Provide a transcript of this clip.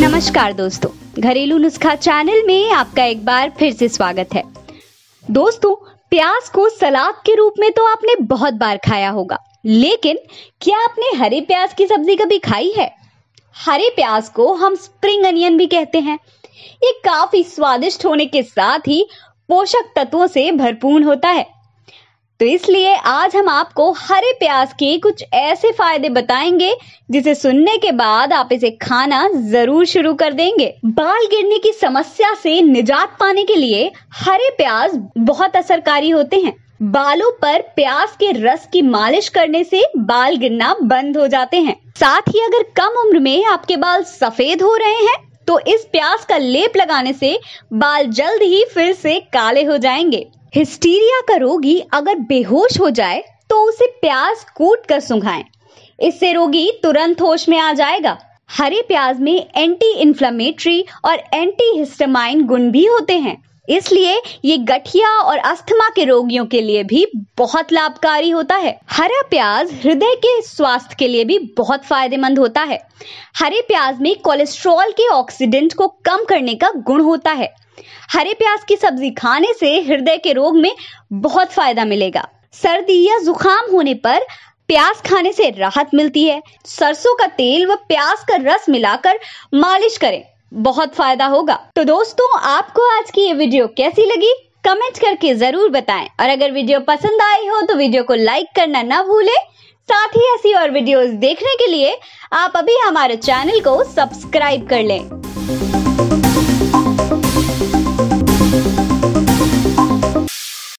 नमस्कार दोस्तों घरेलू नुस्खा चैनल में आपका एक बार फिर से स्वागत है दोस्तों प्याज को सलाद के रूप में तो आपने बहुत बार खाया होगा लेकिन क्या आपने हरे प्याज की सब्जी कभी खाई है हरे प्याज को हम स्प्रिंग अनियन भी कहते हैं ये काफी स्वादिष्ट होने के साथ ही पोषक तत्वों से भरपूर होता है तो इसलिए आज हम आपको हरे प्याज के कुछ ऐसे फायदे बताएंगे जिसे सुनने के बाद आप इसे खाना जरूर शुरू कर देंगे बाल गिरने की समस्या से निजात पाने के लिए हरे प्याज बहुत असरकारी होते हैं बालों पर प्याज के रस की मालिश करने से बाल गिरना बंद हो जाते हैं साथ ही अगर कम उम्र में आपके बाल सफेद हो रहे हैं तो इस प्याज का लेप लगाने से बाल जल्द ही फिर से काले हो जाएंगे हिस्टीरिया का रोगी अगर बेहोश हो जाए तो उसे प्याज कूट कर सुखाएं इससे रोगी तुरंत होश में आ जाएगा हरे प्याज में एंटी इन्फ्लामेटरी और एंटी हिस्टामाइन गुण भी होते हैं इसलिए ये गठिया और अस्थमा के रोगियों के लिए भी बहुत लाभकारी होता है हरा प्याज हृदय के स्वास्थ्य के लिए भी बहुत फायदेमंद होता है हरे प्याज में कोलेस्ट्रॉल के ऑक्सीडेंट को कम करने का गुण होता है हरे प्याज की सब्जी खाने से हृदय के रोग में बहुत फायदा मिलेगा सर्दी या जुकाम होने पर प्याज खाने से राहत मिलती है सरसों का तेल व प्याज का रस मिलाकर मालिश करें बहुत फायदा होगा तो दोस्तों आपको आज की ये वीडियो कैसी लगी कमेंट करके जरूर बताएं और अगर वीडियो पसंद आई हो तो वीडियो को लाइक करना ना भूलें साथ ही ऐसी और वीडियोस देखने के लिए आप अभी हमारे चैनल को सब्सक्राइब कर लें